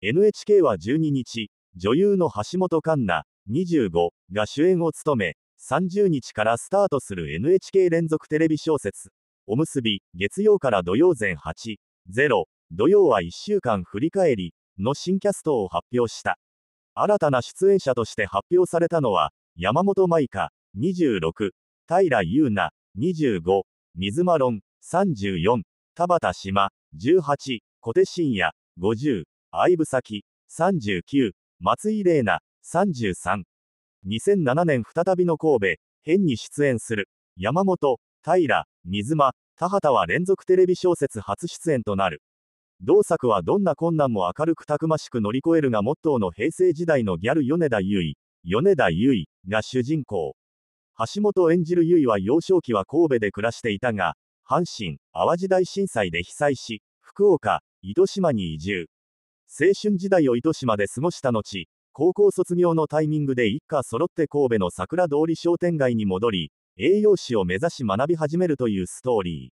NHK は12日、女優の橋本環奈、25が主演を務め、30日からスタートする NHK 連続テレビ小説、おむすび、月曜から土曜前8、0、土曜は1週間振り返り、の新キャストを発表した。新たな出演者として発表されたのは、山本舞香、26、平優奈、25、水間論、34、田畑島、18、小手伸也、50、相武咲、39、松井玲奈、33。2007年再びの神戸、編に出演する、山本、平、水間、田畑は連続テレビ小説初出演となる。同作はどんな困難も明るくたくましく乗り越えるがモットーの平成時代のギャル米田優衣、米田優衣が主人公。橋本演じる優衣は幼少期は神戸で暮らしていたが、阪神・淡路大震災で被災し、福岡・糸島に移住。青春時代を糸島で過ごした後、高校卒業のタイミングで一家揃って神戸の桜通り商店街に戻り、栄養士を目指し学び始めるというストーリ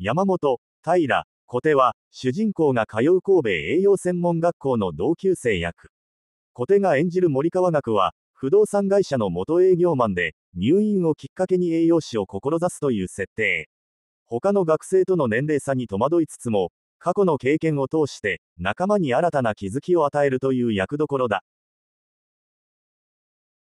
ー。山本、平、小手は、主人公が通う神戸栄養専門学校の同級生役。小手が演じる森川学は、不動産会社の元営業マンで、入院をきっかけに栄養士を志すという設定。他の学生との年齢差に戸惑いつつも、過去の経験を通して、仲間に新たな気づきを与えるという役どころだ。